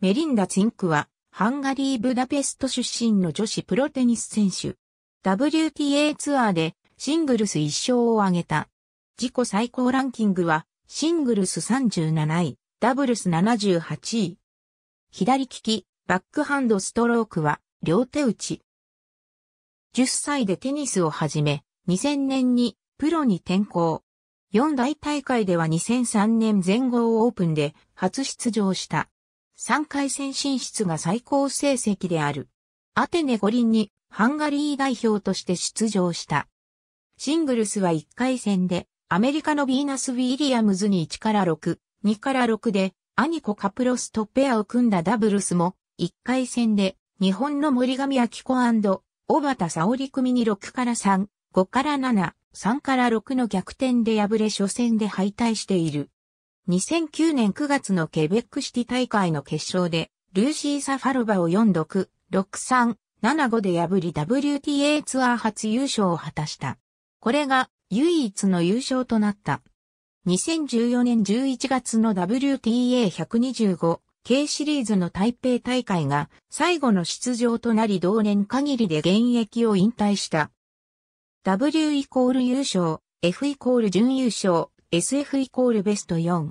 メリンダ・ツィンクは、ハンガリー・ブダペスト出身の女子プロテニス選手。WTA ツアーでシングルス1勝を挙げた。自己最高ランキングは、シングルス37位、ダブルス78位。左利き、バックハンドストロークは、両手打ち。10歳でテニスを始め、2000年にプロに転向。四大大会では2003年全豪オープンで初出場した。3回戦進出が最高成績である。アテネ五輪にハンガリー代表として出場した。シングルスは1回戦で、アメリカのビーナス・ウィリアムズに1から6、2から6で、アニコ・カプロスとペアを組んだダブルスも、1回戦で、日本の森上明子小畑沙織組に6から3、5から7、3から6の逆転で敗れ初戦で敗退している。2009年9月のケベックシティ大会の決勝で、ルーシー・サファルバを4-6、6-3、7-5で破り WTA ツアー初優勝を果たした。これが唯一の優勝となった。2014年11月の WTA125 K シリーズの台北大会が最後の出場となり同年限りで現役を引退した。W イコール優勝、F イコール準優勝、SF イコールベスト4。